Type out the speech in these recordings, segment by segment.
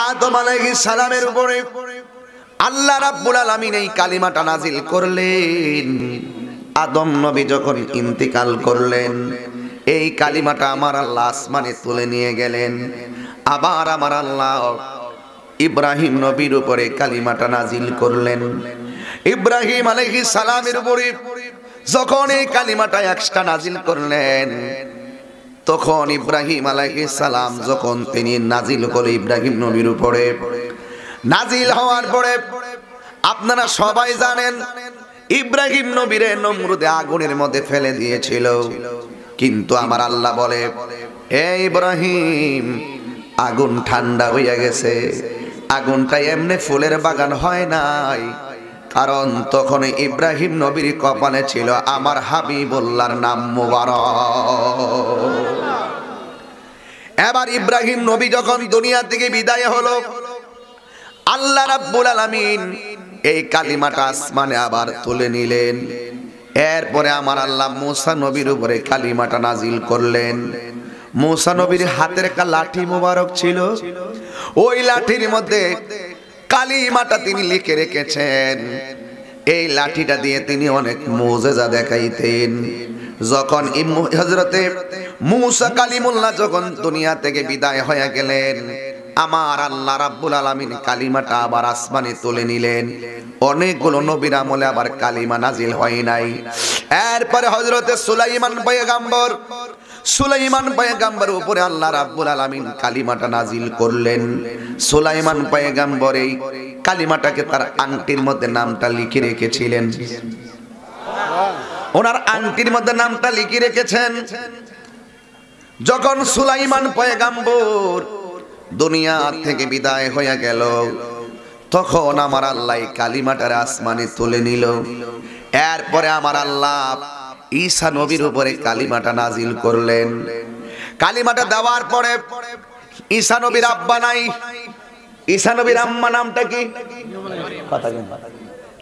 আদম আলাইহি সালামের উপরে আল্লাহ রাব্বুল আলামিন এই কালিমাটা নাজিল করলেন আদম নবী যখন ইন্তিকাল করলেন এই কালিমাটা আমার আল্লাহ আসমানে তুলে নিয়ে গেলেন আবার আমার আল্লাহ ইব্রাহিম নবীর উপরে কালিমাটা নাজিল করলেন ইব্রাহিম আলাইহিস সালামের উপরে যখন এই কালিমাটা একটা নাজিল করলেন তখন ইব্রাহিম আলাইহিস সালাম যখন তিনি নাজিল করে ইব্রাহিম নবীর উপরে নাজিল হওয়ার পরে আপনারা সবাই জানেন ইব্রাহিম নবীরে নমরুদে আগুনের মধ্যে ফেলে দিয়েছিল কিন্তু আমার আল্লাহ বলে এ ইব্রাহিম আগুন ঠান্ডা হইয়া গেছে আগুনটা এমনি ফুলের বাগান হয় নাই কারণ তখন ইব্রাহিম নবীর কপালে ছিল আমার হাবিবুল্লার নাম মুবার এবার ইব্রাহিম নবী যখন দুনিয়া থেকে বিদায় হলো আল্লাহ রাব্বুল আলামিন এই কালিমাটা আসমানে আবার তুলে নিলেন এরপরে আমার আল্লাহ মুসা নবীর উপরে কালিমাটা নাজিল করলেন মুসা নবীর হাতের একটা লাঠি মোবারক ছিল ওই লাঠির মধ্যে কালিমাটা তিনি লিখে রেখেছেন এই লাঠিটা দিয়ে তিনি অনেক মোজেজা দেখাইতেন যখন হজরতে মুসা কালিমুল্লাহ যখন দুনিয়া থেকে বিদায় হয়ে গেলেন আমার আল্লাহ রাব্বুল আলামিন কালিমাটা আবার আসমানে তুলে নিলেন অনেকগুলো নবীর আমলে আবার কালিমা নাজিল হয় নাই এরপরে হযরতে সুলাইমান পয়গাম্বর সুলাইমান পয়গাম্বর উপরে আল্লাহ রাব্বুল আলামিন কালিমাটা নাজিল করলেন সুলাইমান পয়গাম্বর এই কালিমাটাকে তার আংটির মধ্যে নামটা লিখে রেখেছিলেন ওনার আংটির মধ্যে নামটা লিখে রেখেছেন যখন সুলাইমান পয়গাম্বর দুনিয়া থেকে বিদায় হয়ে গেল তখন আমার আল্লাহ কালিমাটার আসমানে তুলে নিল এরপরে আমার আল্লাহ ঈসা নবীর উপরে কালিমাটা নাজিল করলেন কালিমাটা দেওয়ার পরে ঈসা নবীর আব্বা নাই ঈসা নবীর আম্মা নামটা কি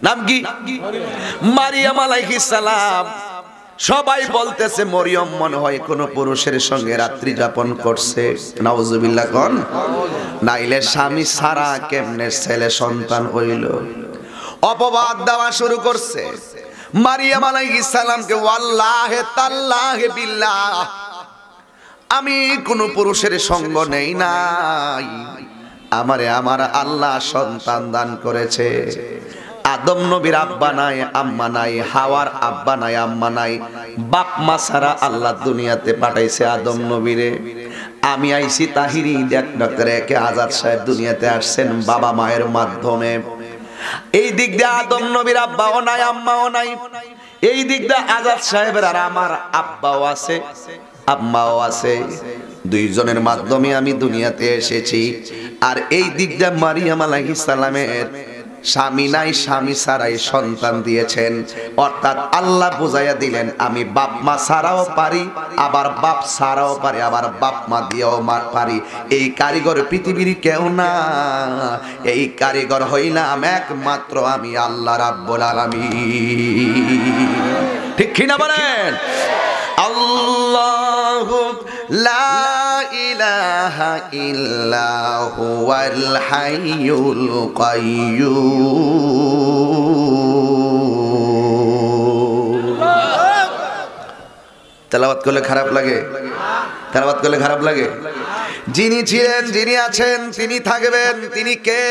নাম কি মারিয়াম আলাইহিস সালাম সবাই বলতেছে মরিয়ম মনে হয় কোনো পুরুষের সঙ্গে রাত্রি যাপন করছে নওয়াজুবিল্লাহ কন নাইলে স্বামী সারা কেমনে ছেলে সন্তান হইল অপবাদ দেওয়া শুরু করছে মারিয়াম আলাইহিস সালামকে ওয়াল্লাহে তাল্লাহে বিল্লাহ আমি কোনো পুরুষের সঙ্গ নেই নাই আমারে আমার আল্লাহ সন্তান দান করেছে আদম নবীর আব্বা নাই আম্মা নাই হাওয়ার আব্বা নাই আম্মা নাই বাপ মা ছাড়া আল্লাহ দুনিয়াতে পাঠাইছে আদম নবীরে আমি আইসি তাহিরি দেখ ডক্টর একে আজাদ সাহেব দুনিয়াতে আসছেন বাবা মায়ের মাধ্যমে এই দিক দিয়ে আদম নবীর আব্বাও নাই আম্মাও নাই এই দিক দিয়ে আজাদ সাহেবের আর আমার আব্বাও আছে আম্মাও আছে দুইজনের মাধ্যমে আমি দুনিয়াতে এসেছি আর এই দিক দিয়ে মারিয়াম আলাইহিস সালামের স্বামী নাই স্বামী ছাড়াই সন্তান দিয়েছেন অর্থাৎ আল্লাহ বুঝাইয়া দিলেন আমি বাপ মা ছাড়াও পারি আবার বাপ ছাড়াও পারি আবার বাপ মা দিয়েও পারি এই কারিগর পৃথিবীর কেউ না এই কারিগর হই না আমি একমাত্র আমি আল্লাহ রাব্বুল আলামিন ঠিক কিনা বলেন আল্লাহু লা ইলাহা ইল্লা হুয়াল হাইয়ুল কাইয়্যুম তেলাওয়াত করলে খারাপ লাগে তেলাওয়াত করলে খারাপ লাগে যিনি ছিলেন যিনি আছেন তিনি থাকবেন তিনি কে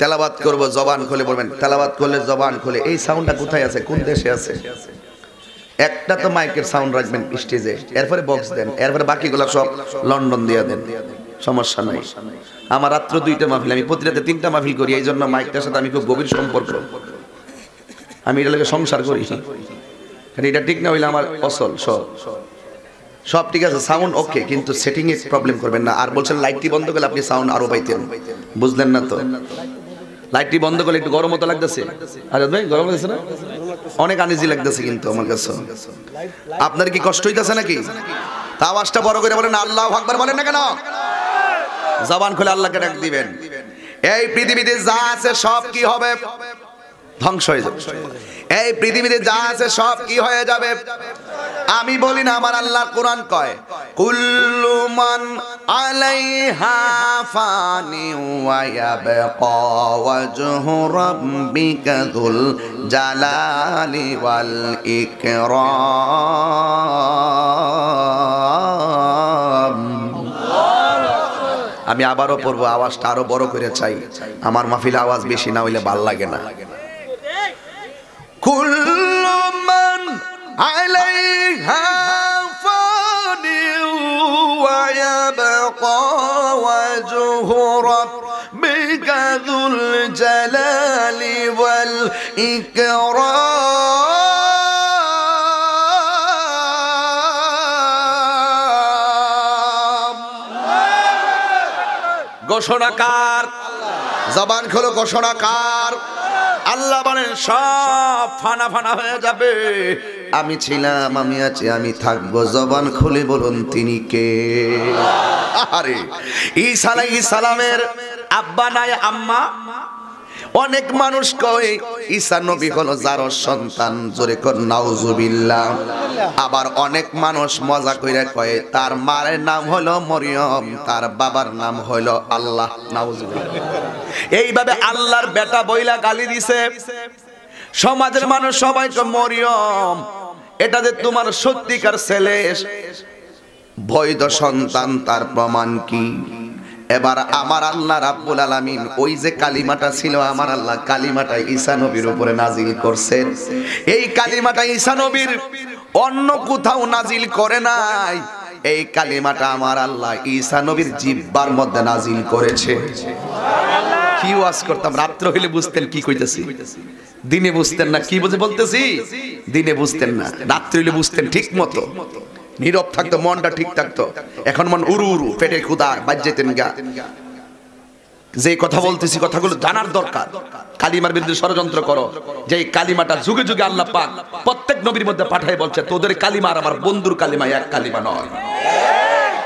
তেলাবাত করব জবান খুলে বলবেন তেলাবাত করলে জবান খুলে এই সাউন্ডটা কোথায় আছে কোন দেশে আছে একটা তো মাইকের সাউন্ড রাখবেন স্টেজে এরপরে বক্স দেন এরপরে বাকিগুলো সব লন্ডন দিয়ে দেন সমস্যা নাই আমার রাত্র দুইটা মাহফিল আমি প্রতি রাতে তিনটা মাহফিল করি এই জন্য মাইকটার সাথে আমি খুব গভীর সম্পর্ক আমি এটা লোকের সংসার করি কারণ এটা ঠিক না হইলে আমার অসল সব সব ঠিক আছে সাউন্ড ওকে কিন্তু সেটিং প্রবলেম করবেন না আর বলছেন লাইটটি বন্ধ করলে আপনি সাউন্ড আরো পাইতেন বুঝলেন না তো লাইটটি বন্ধ করলে একটু গরম মতো লাগতেছে আজাদ ভাই গরম লাগতেছে না অনেক আনিজি লাগতেছে কিন্তু আমার কাছে আপনার কি কষ্ট হইতেছে নাকি তা আওয়াজটা বড় করে বলেন আল্লাহ আকবার বলেন না কেন জবান খুলে আল্লাহকে ডাক দিবেন এই পৃথিবীতে যা আছে সব কি হবে ধ্বংস হয়ে যাবে এই পৃথিবীতে যা আছে সব কি হয়ে যাবে আমি বলি না আমার আল্লাহ কোরআন কয় কুল্লু মান আলাইহা ফানি ওয়া ইয়াবকা ওয়াজহু রাব্বিকা যুল জালালি ওয়াল ইকরাম আমি আবারও পড়বো আওয়াজটা আরো বড় করে চাই আমার মাহফিল আওয়াজ বেশি না হইলে ভাল লাগে না কুল্লু মান আলাইহা ويبقى وجه ربك ذو الجلال والإكرام ঘোষণাকার জবান খোলো ঘোষণাকার আল্লাহ বলেন সব ফানা ফানা হয়ে যাবে আমি ছিলাম আমি আছি আমি থাকবো জবান খুলে বলুন তিনি কে আরে ইসালাই সালামের আব্বা নাই আম্মা অনেক মানুষ কয় ঈসা নবী হলো যার সন্তান জোরে কর নাউজুবিল্লাহ আবার অনেক মানুষ মজা কইরা কয় তার মায়ের নাম হলো মরিয়ম তার বাবার নাম হলো আল্লাহ নাউজুবিল্লাহ এইভাবে আল্লাহর বেটা বইলা গালি দিছে সমাজের মানুষ সবাই তো মরিয়ম এটা যে তোমার সত্যিকার ছেলে বৈধ সন্তান তার প্রমাণ কি এবার আমার আল্লাহ রাব্বুল আলামিন ওই যে কালিমাটা ছিল আমার আল্লাহ কালিমাটা ঈসা নবীর উপরে নাজিল করছেন এই কালিমাটা ঈসা নবীর অন্য কোথাও নাজিল করে নাই এই কালিমাটা আমার আল্লাহ ঈসা নবীর জিব্বার মধ্যে নাজিল করেছে সুবহানাল্লাহ কি ওয়াজ করতাম রাত্র হইলে বুঝতেন কি কইতেছি দিনে বুঝতেন না কি বুঝে বলতেছি দিনে বুঝতেন না রাত্রে হইলে বুঝতেন ঠিক মতো নীরব থাকতো মনটা ঠিক থাকতো এখন মন উরু উরু পেটে গা যে কথা বলতেছি কথাগুলো জানার দরকার কালিমার বিরুদ্ধে ষড়যন্ত্র করো যে কালিমাটা যুগে যুগে আল্লাহ পাক প্রত্যেক নবীর মধ্যে পাঠায় বলছে তোদের কালিমা আর আমার বন্ধুর কালিমা এক কালিমা নয়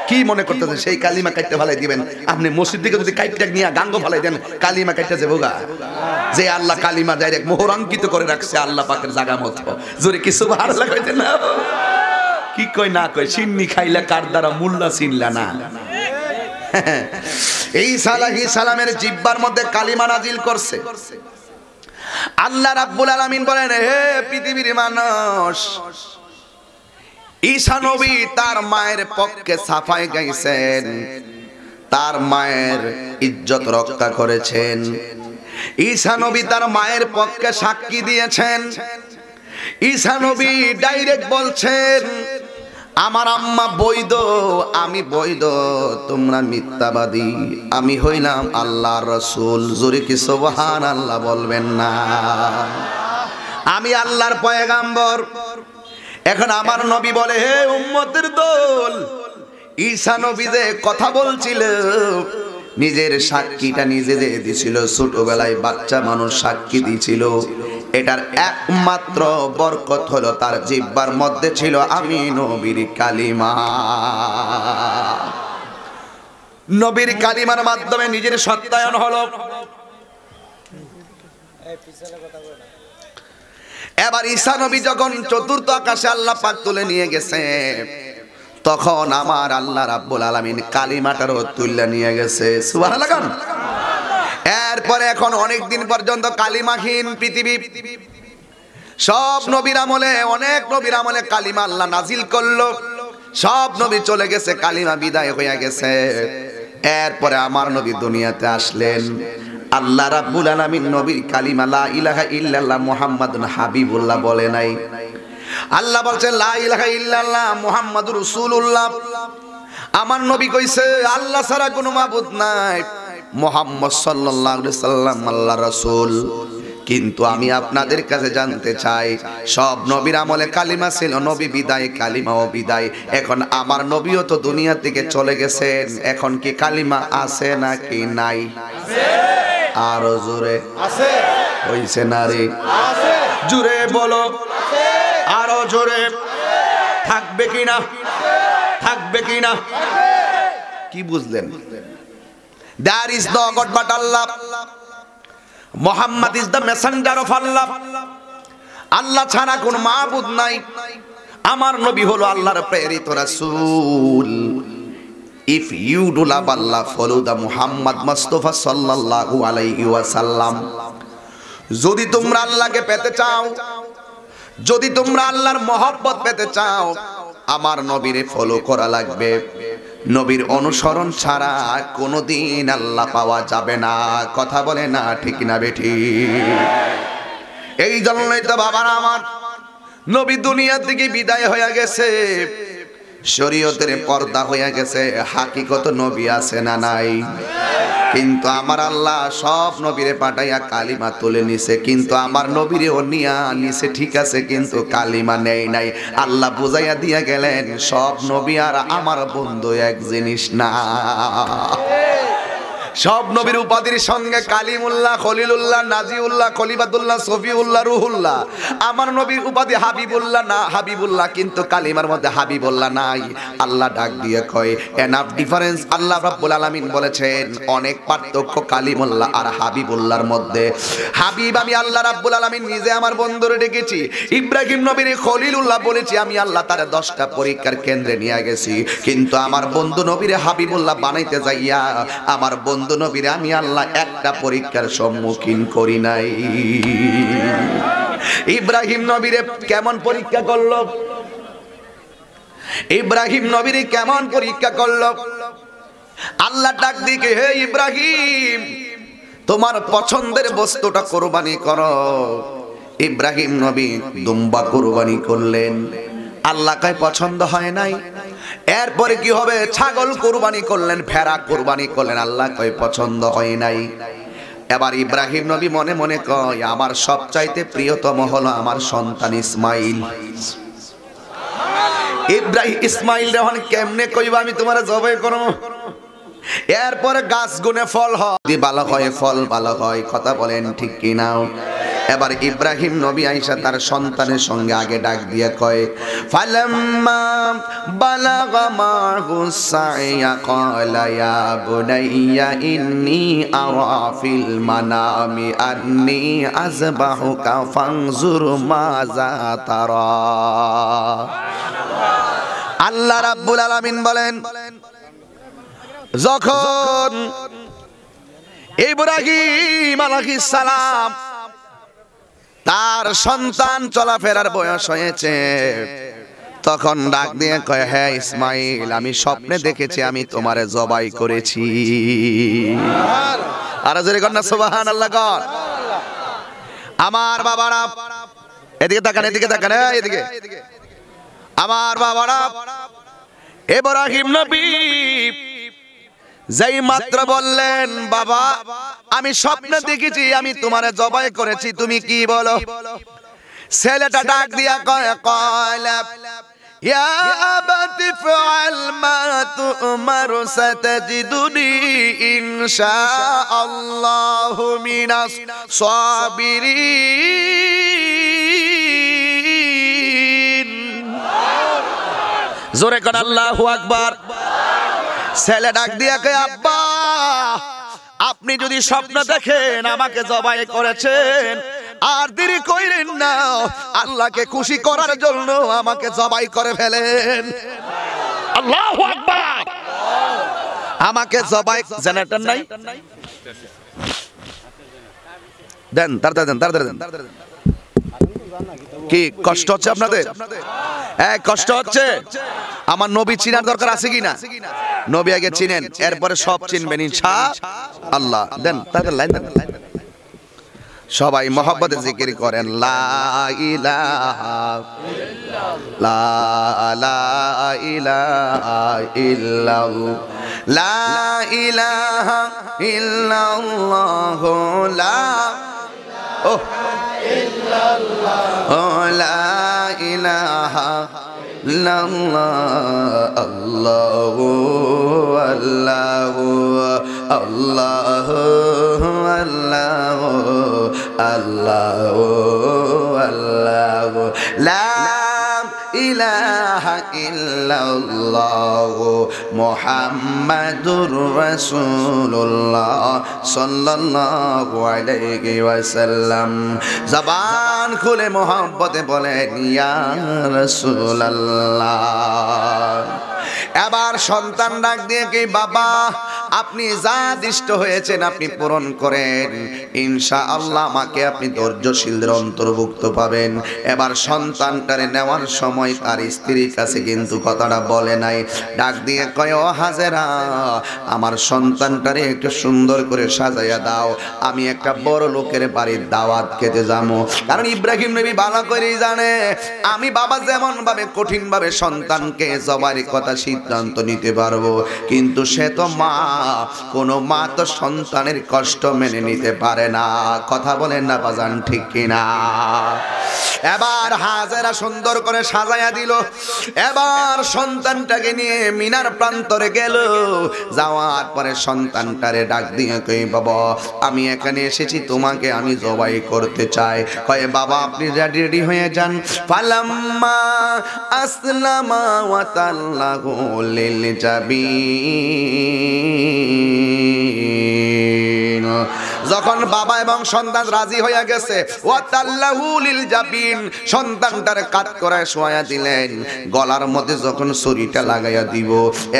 কি মনে করতেছে সেই কালিমা কাটতে ফালাই দিবেন আপনি মসজিদ থেকে যদি কাইটটা নিয়ে গাঙ্গ ফালাই দেন কালিমা কাটতে যে ভোগা যে আল্লাহ কালিমা ডাইরেক্ট মোহরাঙ্কিত করে রাখছে আল্লাহ পাকের জাগা মতো জোরে কিছু ভালো লাগাইতে না কি কয় না কয় সিন্নি খাইলা কার দ্বারা মুল্লা চিনলা না এই সালাহি সালামের জিব্বার মধ্যে কালিমা নাজিল করছে আল্লাহ রাব্বুল আলামিন বলেন হে পৃথিবীর মানুষ ঈশা নবী তার মায়ের পক্ষে সাফাই গাইছেন তার মায়ের ইজ্জত রক্ষা করেছেন ঈশা নবী তার মায়ের পক্ষে সাক্ষী দিয়েছেন ঈশা নবী ডাইরেক্ট বলছেন আমার আম্মা বৈধ আমি বৈধ তোমরা মিথ্যাবাদী আমি হইলাম আল্লাহর রসুল জুরি কি সোবাহান আল্লাহ বলবেন না আমি আল্লাহর পয়গাম্বর এখন আমার নবী বলে হে উম্মতের দোল ঈশা নবী যে কথা বলছিল নিজের সাক্ষীটা নিজে যে দিছিল ছোটবেলায় বাচ্চা মানুষ সাক্ষী দিছিল এটার একমাত্র বরকত হলো তার জিব্বার মধ্যে ছিল আমি নবীর কালিমা নবীর কালিমার মাধ্যমে নিজের সত্যায়ন হলো কথা এবার ঈশা নবী যখন চতুর্থ আকাশে আল্লাহ পাক তুলে নিয়ে গেছে তখন আমার আল্লাহ রাব্বুল আলামিন কালিমাটারও তুলে নিয়ে গেছে সুবহানাল্লাহ লাগান এরপরে এখন অনেক দিন পর্যন্ত কালিমাহীন পৃথিবী সব নবীর আমলে অনেক নবীর আমলে কালিমা আল্লাহ নাজিল করলো সব নবী চলে গেছে কালিমা বিদায় হয়ে গেছে এরপরে আমার নবী দুনিয়াতে আসলেন আল্লাহ রাব্বুল আলামিন নবীর কালিমা লা ইলাহা ইল্লাল্লাহ মুহাম্মাদুন হাবিবুল্লাহ বলে নাই আল্লাহ বলছেন লা ইলাহা ইল্লাল্লাহ মুহাম্মাদুর রাসূলুল্লাহ আমার নবী কইছে আল্লাহ ছাড়া কোনো মাবুদ নাই মুহাম্মদ সাল্লাল্লাহু আলাইহি সাল্লাম আল্লাহর রাসূল কিন্তু আমি আপনাদের কাছে জানতে চাই সব নবীর আমলে কালিমা ছিল নবী বিদায় ও বিদায় এখন আমার নবীও তো দুনিয়া থেকে চলে গেছেন এখন কি কালিমা আছে নাকি নাই আরো জোরে আছে হইছে না রে জোরে বলো আরো জোরে থাকবে কিনা থাকবে কিনা কি বুঝলেন there is the god but Allah Muhammad is the messenger of Allah Allah ছাড়া কোন মাহবুদ নাই আমার নবী হলো আল্লাহর প্রেরিত রাসূল if you do love Allah follow the Muhammad Mustafa সাল্লাল্লাহু আলাইহি ওয়াসাল্লাম যদি তোমরা আল্লাহকে পেতে চাও যদি তোমরা আল্লাহর মহব্বত পেতে চাও আমার নবীরে ফলো করা লাগবে নবীর অনুসরণ ছাড়া কোনোদিন আল্লাহ পাওয়া যাবে না কথা বলে না ঠিক না বেঠি এই জন্যই তো বাবার আমার নবী দুনিয়া থেকে বিদায় হয়ে গেছে শরীয়তের পর্দা হয়ে গেছে হাকিকত নবী আছে না নাই কিন্তু আমার আল্লাহ সব নবীরে পাঠাইয়া কালিমা তুলে নিছে কিন্তু আমার নবীরে ও নিয়া নিছে ঠিক আছে কিন্তু কালিমা নেই নাই আল্লাহ বুঝাইয়া দিয়া গেলেন সব নবী আর আমার বন্ধু এক জিনিস না সব নবীর উপাধির সঙ্গে কালিমুল্লাহ খলিলুল্লাহ নাজিউল্লাহ খলিবাদুল্লাহ সফিউল্লাহ রুহুল্লাহ আমার নবীর উপাধি হাবিবুল্লাহ না হাবিবুল্লাহ কিন্তু কালিমার মধ্যে হাবিবুল্লাহ নাই আল্লাহ ডাক দিয়ে কয় এনাফ ডিফারেন্স আল্লাহ রাব্বুল আলামিন বলেছেন অনেক পার্থক্য কালিমুল্লাহ আর হাবিবুল্লাহর মধ্যে হাবিব আমি আল্লাহ রাব্বুল আলামিন নিজে আমার বন্ধুরে ডেকেছি ইব্রাহিম নবীর খলিলুল্লাহ বলেছি আমি আল্লাহ তার দশটা পরীক্ষার কেন্দ্রে নিয়ে গেছি কিন্তু আমার বন্ধু নবীর হাবিবুল্লাহ বানাইতে যাইয়া আমার বন্ধু বন্ধু নবীরে আমি আল্লাহ একটা পরীক্ষার সম্মুখীন করি নাই ইব্রাহিম নবীরে কেমন পরীক্ষা করল ইব্রাহিম নবীরে কেমন পরীক্ষা করল আল্লাহ ডাক দিকে হে ইব্রাহিম তোমার পছন্দের বস্তুটা কোরবানি কর ইব্রাহিম নবী দুম্বা কোরবানি করলেন আল্লাহ পছন্দ হয় নাই এরপরে কি হবে ছাগল কোরবানি করলেন ফেরা কুরবানি করলেন আল্লাহ কই পছন্দ হয় নাই এবার ইব্রাহিম নবী মনে মনে কয় আমার সবচাইতে প্রিয়তম হলো আমার সন্তান ইসমাইল ইব্রাহিম ইসমাইল রহমান কেমনে কইবা আমি তোমার জবাই করব এরপরে গাছ গুনে ফল হয় ভালো হয় ফল ভালো হয় কথা বলেন ঠিক নাও এবার ইব্রাহিম নবী আইসা তার সন্তানের সঙ্গে আগে ডাক দিয়ে কয় ফালাম্মা বালাগা মা সাইয়া ক্বালা ইয়া বুনাইয়া ইন্নী আরা ফিল মানামি আন্নী আযবাহুকা ফানজুর মাযা তারা আল্লাহ রাব্বুল আলামিন বলেন যখন ইব্রাহিম আলাইহিস সালাম তার সন্তান চলাফেরার বয়স হয়েছে তখন ডাক দিয়ে কয়ে হ্যাঁ ইসমাইল আমি স্বপ্নে দেখেছি আমি তোমারে জবাই করেছি আর আমার বাবারা এদিকে তাকান এদিকে তাকান এদিকে আমার বাবারা এবার নবী যেই মাত্র বললেন বাবা আমি স্বপ্ন দেখেছি আমি তোমারে জবাই করেছি তুমি কি বলো ছেলেটা ডাক দিয়া কয় কয় জোরে কর আল্লাহু আকবার ছেলে ডাক দিয়া কে আব্বা আপনি যদি স্বপ্ন দেখেন আমাকে জবাই করেছেন আর দেরি কইলেন না আল্লাহকে খুশি করার জন্য আমাকে জবাই করে ফেলেন আল্লাহু আকবার আমাকে জবাই জেনারেটর নাই দেন তাড়াতাড়ি দেন তাড়াতাড়ি দেন কি কষ্ট হচ্ছে আপনাদের হ্যাঁ কষ্ট হচ্ছে আমার নবী চিনার দরকার আছে কি না নবী আগে চিনেন এরপরে সব চিনবেন ইনশা আল্লাহ দেন তাদের লাইন দেন সবাই মহব্বত জিকির করেন লা লা লা লা ইলাহা লা ও লা আল্লাহ আল্লাহ আল্লাহ আল্লাহ আল্লাহ আল্লাহ লা ইলাহা ইল্লাল্লাহ মুহাম্মাদুর রাসূলুল্লাহ সাল্লাল্লাহু আলাইহি ওয়াসাল্লাম জবান খুলে মোহাম্মতে বলেন ইয়া রাসূলুল্লাহ এবার সন্তান ডাক দিয়ে কি বাবা আপনি যা দৃষ্ট হয়েছেন আপনি পূরণ করেন ইনশা আল্লাহ আমাকে আপনি ধৈর্যশীলদের অন্তর্ভুক্ত পাবেন এবার সন্তানটারে নেওয়ার সময় তার স্ত্রীর কাছে কিন্তু কথাটা বলে নাই ডাক দিয়ে কয় হাজেরা আমার সন্তানটারে একটু সুন্দর করে সাজাইয়া দাও আমি একটা বড় লোকের বাড়ির দাওয়াত খেতে যাবো কারণ ইব্রাহিম নবী ভালো করেই জানে আমি বাবা যেমন ভাবে কঠিন ভাবে সন্তানকে জবাইয়ের কথা সিদ্ধান্ত নিতে পারবো কিন্তু সে তো মা কোনো মা তো সন্তানের কষ্ট মেনে নিতে পারে না কথা বলেন না বাজান ঠিক কিনা এবার হাজেরা সুন্দর করে সাজায়া দিল এবার সন্তানটাকে নিয়ে মিনার প্রান্তরে গেল যাওয়ার পরে সন্তানটারে ডাক দিয়ে কই বাবা আমি এখানে এসেছি তোমাকে আমি জবাই করতে চাই কয়ে বাবা আপনি রেডি হয়ে যান ফালাম্মা আসলামা ওয়া তাল্লাহু লিল জাবিন তখন বাবা এবং সন্তান রাজি হয়ে গেছে সন্তানটার কাজ করায় শোয়া দিলেন গলার মধ্যে যখন ছুরিটা লাগাইয়া দিব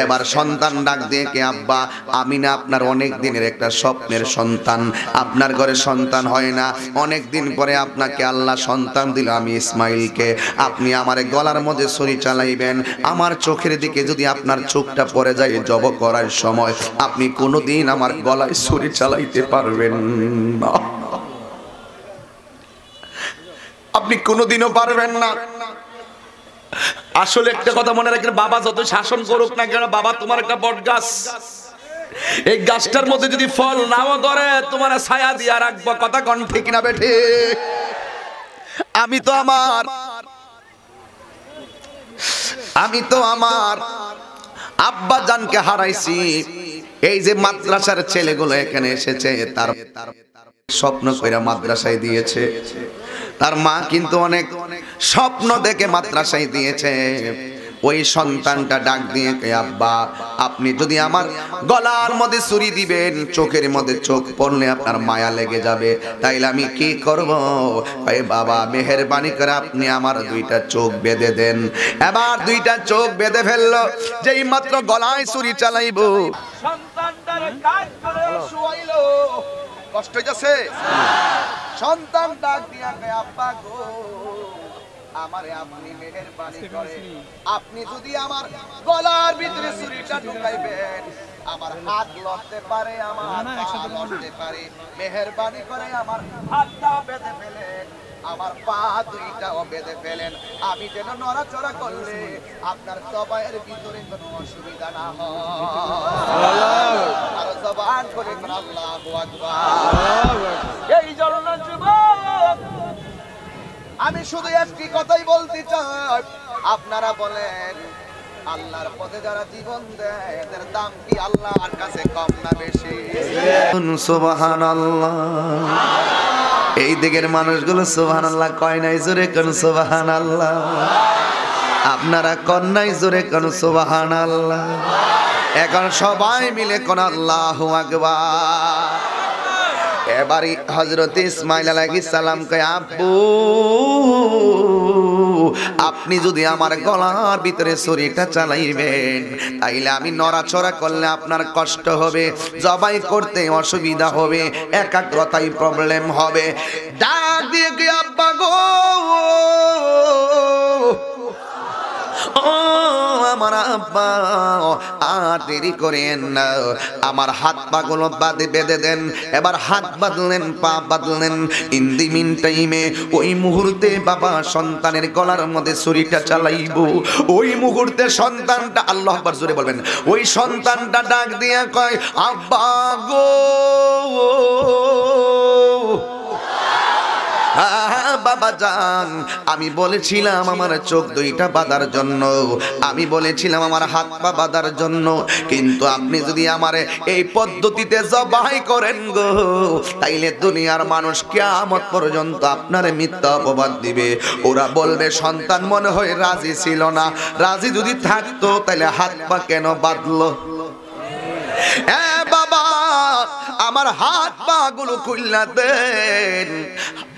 এবার সন্তান ডাক দিয়ে কে আব্বা আমি না আপনার অনেক দিনের একটা স্বপ্নের সন্তান আপনার ঘরে সন্তান হয় না অনেক দিন পরে আপনাকে আল্লাহ সন্তান দিল আমি ইসমাইলকে আপনি আমার গলার মধ্যে শরীর চালাইবেন আমার চোখের দিকে যদি আপনার চোখটা পড়ে যায় জব করার সময় আপনি কোনোদিন আমার গলায় শরীর চালাইতে পারবেন আপনি কোনোদিনও পারবেন না আসলে একটা কথা মনে রাখেন বাবা যত শাসন করুক না কেন বাবা তোমার একটা বট গাছ এই গাছটার মধ্যে যদি ফল নাও ধরে তোমার ছায়া দিয়া রাখবো কথা কন ঠিক না বেঠে আমি তো আমার আমি তো আমার আব্বা জানকে হারাইছি এই যে মাদ্রাসার ছেলেগুলো এখানে এসেছে তার স্বপ্ন কইরা মাদ্রাসায় দিয়েছে তার মা কিন্তু অনেক স্বপ্ন দেখে মাদ্রাসায় দিয়েছে ওই সন্তানটা ডাক দিয়ে আব্বা আপনি যদি আমার গলার মধ্যে চুরি দিবেন চোখের মধ্যে চোখ পড়লে আপনার মায়া লেগে যাবে তাইলে আমি কি করব ভাই বাবা মেহেরবানি করে আপনি আমার দুইটা চোখ বেঁধে দেন এবার দুইটা চোখ বেঁধে ফেললো যেই মাত্র গলায় চুরি চালাইব কষ্ট যাচ্ছে সন্তান ডাক দিয়া গে আব্বা গো আমারে আপনি মেহেরবানি করে আপনি যদি আমার গলার ভিতরে ছুরিটা ঢুকাইবেন আমার হাত লড়তে পারে আমার পা লড়তে পারে মেহেরবানি করে আমার হাতটা বেঁধে ফেলেন আমার পা দুইটাও বেঁধে ফেলেন আমি যেন নড়াচড়া করলে আপনার সবাইয়ের ভিতরে কোনো অসুবিধা না হয় আর করে এই জন্য আমি শুধু একটি কথাই বলতে চাই আপনারা বলেন আল্লাহর পথে যারা জীবন দেয় এদের দাম কি আল্লাহর কাছে কম না বেশি সুবহানাল্লাহ এই দিকের মানুষগুলো সোহান আল্লাহ কয় নাই জোরে কোন সোহান আল্লাহ আপনারা কন্যাই জোরে কোন সোহান আল্লাহ এখন সবাই মিলে কোন আল্লাহ আকবার এবারই হজরত ইসমাইল আলাইহিস সালাম কয় আব্বু আপনি যদি আমার গলার ভিতরে ছুরিটা চালাইবেন তাইলে আমি নড়াচড়া করলে আপনার কষ্ট হবে জবাই করতে অসুবিধা হবে একাগ্রতায় প্রবলেম হবে ডা আমার আব্বা আর দেরি করেন না আমার হাত পা গুলো বাঁধে বেঁধে দেন এবার হাত বাঁধলেন পা বাঁধলেন ইন দি মিন টাইমে ওই মুহূর্তে বাবা সন্তানের গলার মধ্যে ছুরিটা চালাইব ওই মুহূর্তে সন্তানটা আল্লাহ আকবার জোরে বলবেন ওই সন্তানটা ডাক দিয়া কয় আব্বা গো বাবা জান আমি বলেছিলাম আমার চোখ দুইটা বাঁধার জন্য আমি বলেছিলাম আমার হাত পা বাঁধার জন্য কিন্তু আপনি যদি আমার এই পদ্ধতিতে জবাই করেন গো তাইলে দুনিয়ার মানুষ কেয়ামত পর্যন্ত আপনার মিথ্যা অপবাদ দিবে ওরা বলবে সন্তান মনে হয় রাজি ছিল না রাজি যদি থাকতো তাহলে হাত পা কেন বাঁধলো বাবা আমার হাত পা গুলো খুললা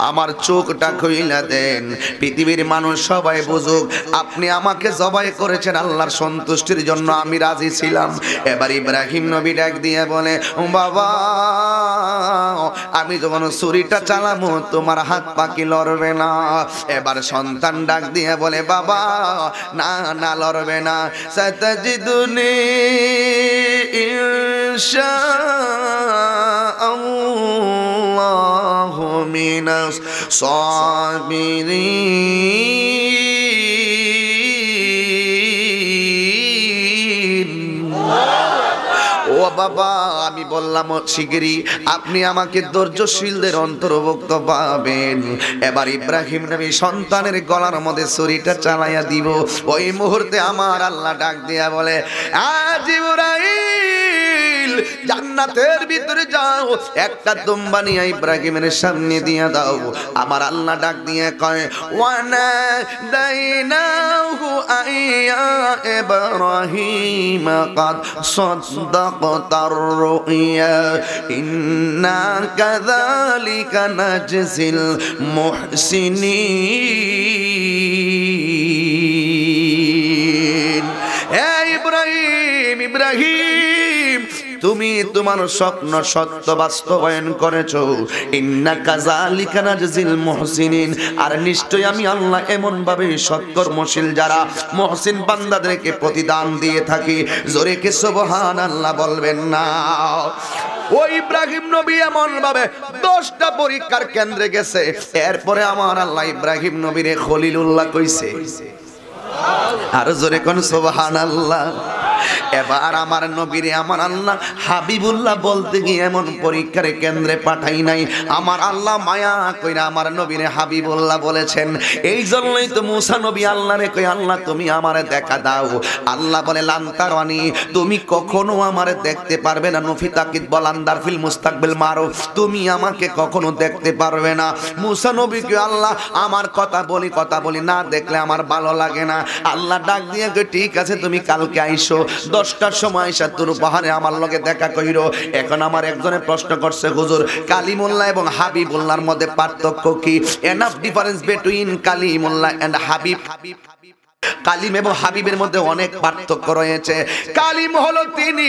আমার চোখটা খুইলা দেন পৃথিবীর মানুষ সবাই বুঝুক আপনি আমাকে জবাই করেছেন আল্লাহর সন্তুষ্টির জন্য আমি রাজি ছিলাম এবার ইব্রাহিম নবী ডাক দিয়ে বলে বাবা আমি যখন ছুরিটা চালামো তোমার হাত পাকি লড়বে না এবার সন্তান ডাক দিয়ে বলে বাবা না না লড়বে না সতজিদুনি ইনশা আল্লাহ الله من الصابرين ও বাবা আমি বললাম শিগগিরি আপনি আমাকে ধৈর্যশীলদের অন্তর্ভুক্ত পাবেন এবার ইব্রাহিম নবী সন্তানের গলার মধ্যে শরীরটা চালাইয়া দিব ওই মুহূর্তে আমার আল্লাহ ডাক দিয়া বলে আজ ইব্রাহিম জান্নাতের ভিতরে যাও একটা দুম্বা নিয়ে ইব্রাহিমের সামনে দিয়ে দাও আমার আল্লাহ ডাক দিয়ে কয় ওয়ানা দাইনাহু আইয়া ইব্রাহিম قد صدقت الرؤيا إنا كذلك نجزي المحسنين يا إبراهيم إبراهيم তুমি তোমার স্বপ্ন সত্য বাস্তবায়ন করেছ ইন্না কাজালিকা নাজিল মুহসিনিন আর নিশ্চয় আমি আল্লাহ এমন ভাবে সৎকর্মশীল যারা মহসিন বান্দাদেরকে প্রতিদান দিয়ে থাকি জোরে কে আল্লাহ বলবেন না ওই ইব্রাহিম নবী এমন ভাবে দশটা পরীক্ষার কেন্দ্রে গেছে এরপরে আমার আল্লাহ ইব্রাহিম নবীরে খলিলুল্লাহ কইছে আর জোরে কোন আল্লাহ এবার আমার নবীরে আমার আল্লাহ হাবিবুল্লাহ বলতে গিয়ে এমন পরীক্ষার কেন্দ্রে পাঠাই নাই আমার আল্লাহ মায়া কইরা আমার নবীরে হাবিবুল্লাহ বলেছেন এই জন্যই তো মুসা নবী আল্লাহরে কই আল্লাহ তুমি আমার দেখা দাও আল্লাহ বলে লান্তারানি তুমি কখনো আমার দেখতে পারবে না নফি তাকিদ বলান্দার ফিল মুস্তাকবিল মারো তুমি আমাকে কখনো দেখতে পারবে না মুসা কে আল্লাহ আমার কথা বলি কথা বলি না দেখলে আমার ভালো লাগে না আল্লাহ ডাক দিয়ে ঠিক আছে তুমি কালকে আইসো দশটার সময় এসে তোর পাহাড়ে আমার লোকে দেখা কইর এখন আমার একজনে প্রশ্ন করছে হুজুর কালিমুল্লা এবং হাবিবুল্লার মধ্যে পার্থক্য কি এনাফ ডিফারেন্স বিটুইন কালিমুল্লা এন্ড হাবিব হাবিব হাবিব কালিম এবং হাবিবের মধ্যে অনেক পার্থক্য রয়েছে কালিম হলো তিনি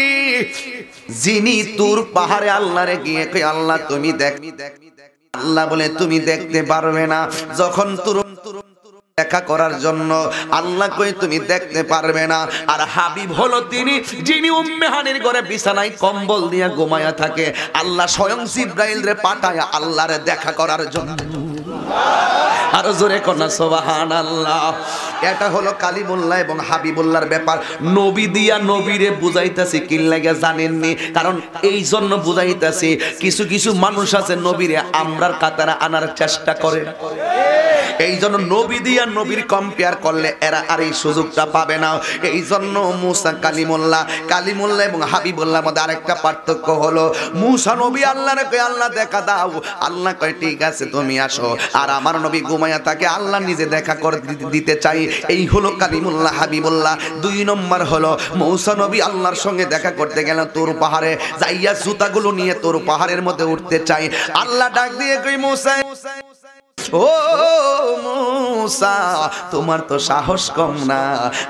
যিনি তুর পাহাড়ে আল্লাহরে গিয়ে কই আল্লাহ তুমি দেখ আল্লাহ বলে তুমি দেখতে পারবে না যখন তুরুম তুরুম দেখা করার জন্য আল্লাহ কই তুমি দেখতে পারবে না আর হাবিব হলো তিনি যিনি উম্মেহানির ঘরে বিছানায় কম্বল দিয়ে ঘুমায়া থাকে আল্লাহ স্বয়ং জিব্রাইল রে পাঠায় আল্লাহরে দেখা করার জন্য আরো জোরে কন্যা সোবাহান আল্লাহ এটা হলো কালিমুল্লাহ এবং হাবিবুল্লাহর ব্যাপার নবী দিয়া নবীরে বুঝাইতেছি কিল্লাগে জানেননি কারণ এই জন্য বুঝাইতেছি কিছু কিছু মানুষ আছে নবীরে আমরার কাতারা আনার চেষ্টা করে এই জন্য নবী দিয়া নবীর কম্পেয়ার করলে এরা আর এই সুযোগটা পাবে না এই জন্য মুসা কালিমুল্লাহ কালিমুল্লাহ এবং হাবিবুল্লাহ মধ্যে আরেকটা পার্থক্য হলো মুসা নবী আল্লাহরে কয় আল্লাহ দেখা দাও আল্লাহ কয় ঠিক আছে তুমি আসো আর আমার নবী ঘুমাইয়া তাকে আল্লাহ নিজে দেখা করে দিতে চাই এই হলো কালিমুল্লাহ হাবিবুল্লাহ দুই নম্বর হলো মৌসা নবী আল্লাহর সঙ্গে দেখা করতে গেলাম তোর পাহাড়ে যাইয়া জুতাগুলো নিয়ে তোর পাহাড়ের মধ্যে উঠতে চাই আল্লাহ ডাক দিয়ে কই মৌসাই ও মুসা তোমার তো সাহস কম না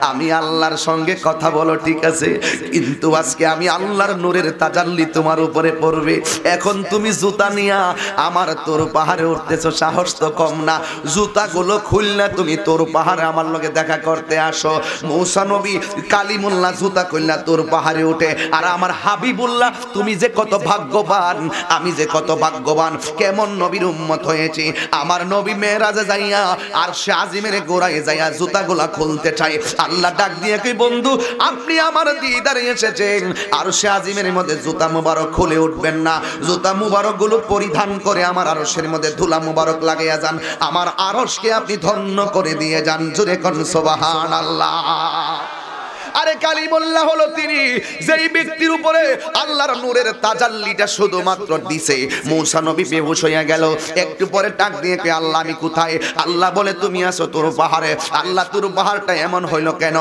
আমি আল্লাহর সঙ্গে কথা বলো ঠিক আছে কিন্তু আজকে আমি আল্লাহর নূরের তাজাল্লি তোমার উপরে পড়বে এখন তুমি জুতা নিয়া আমার তোর পাহাড়ে উঠতেছ সাহস তো কম না জুতাগুলো খুললে তুমি তোর পাহাড়ে আমার লগে দেখা করতে আসো মৌসা নবী কালিমুল্লা জুতা খুললা তোর পাহাড়ে উঠে আর আমার হাবিবুল্লাহ তুমি যে কত ভাগ্যবান আমি যে কত ভাগ্যবান কেমন নবীর উম্মত হয়েছি আমার আমার নবী মেরাজে যাইয়া আর সে আজিমের গোড়ায় যাইয়া জুতাগুলা খুলতে চাই আল্লাহ ডাক দিয়ে কি বন্ধু আপনি আমার দিদারে এসেছেন আর সে আজিমের মধ্যে জুতা মুবারক খুলে উঠবেন না জুতা মুবারক গুলো পরিধান করে আমার আরসের মধ্যে ধুলা মুবারক লাগাইয়া যান আমার আরসকে আপনি ধন্য করে দিয়ে যান জুরে কন সোবাহান আল্লাহ আরে কালিমুল্লাহ হলো তিনি যেই ব্যক্তির উপরে আল্লাহর নূরের তাজাল্লিটা শুধুমাত্র দিছে মূসা নবী বেহুশ হইয়া গেল একটু পরে টাক দিয়ে কে আল্লাহ আমি কোথায় আল্লাহ বলে তুমি আছো তোর পাহাড়ে আল্লাহ তোর পাহাড়টা এমন হইলো কেন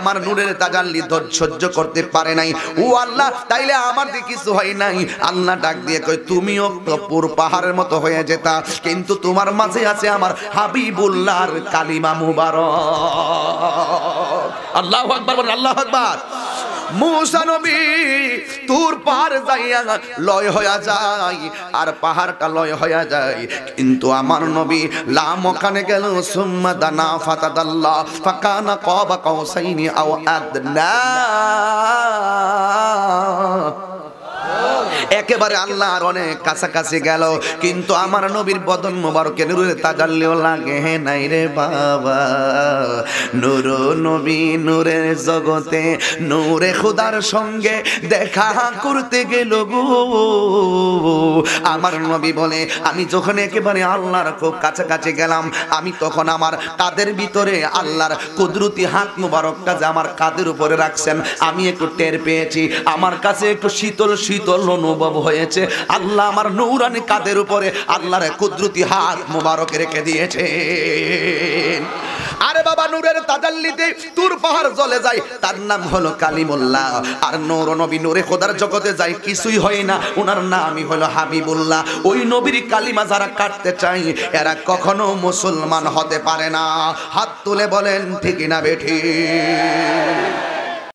আমার নূরের তাজাল্লি সহ্য করতে পারে নাই ও আল্লাহ তাইলে আমার দিয়ে কিছু হয় নাই আল্লাহ ডাক দিয়ে কই তুমিও পুর পাহাড়ের মতো হয়ে যেতা কিন্তু তোমার মাঝে আছে আমার হাবিবুল্লাহর কালিমা মুবারক আল্লাহ আকবার আল্লাহ আকবার মুসা নবী তোর পার যাইয়া লয় হইয়া যায় আর পাহাড়টা লয় হইয়া যায় কিন্তু আমার নবী লাম ওখানে গেল সুম্মা দানা ফাতাদাল্লাহ ফাকানা কবা কাউসাইনি আও আদনা একেবারে আল্লাহর অনেক কাছাকাছি গেল কিন্তু আমার নবীর বদন মোবারকে নূরে তাজাল্লিও লাগে নাই রে বাবা নূর নবী নূরের জগতে নূরে খুদার সঙ্গে দেখা করতে গেল গো আমার নবী বলে আমি যখন একেবারে আল্লাহর খুব কাছাকাছি গেলাম আমি তখন আমার কাদের ভিতরে আল্লাহর কুদরতি হাত মোবারকটা যে আমার কাদের উপরে রাখছেন আমি একটু টের পেয়েছি আমার কাছে একটু শীতল শীতল অনুভব হয়েছে আল্লাহ আমার নৌরানি কাদের উপরে আল্লাহর কুদরতি হাত মোবারক রেখে দিয়েছে আরে বাবা নূরের তাজাল্লিতে তুর পাহাড় জ্বলে যায় তার নাম হলো কালিমুল্লাহ আর নূর নবী নূরে খোদার জগতে যায় কিছুই হয় না ওনার নামই হলো হাবিবুল্লাহ ওই নবীর কালিমা যারা কাটতে চাই এরা কখনো মুসলমান হতে পারে না হাত তুলে বলেন ঠিক না বেঠি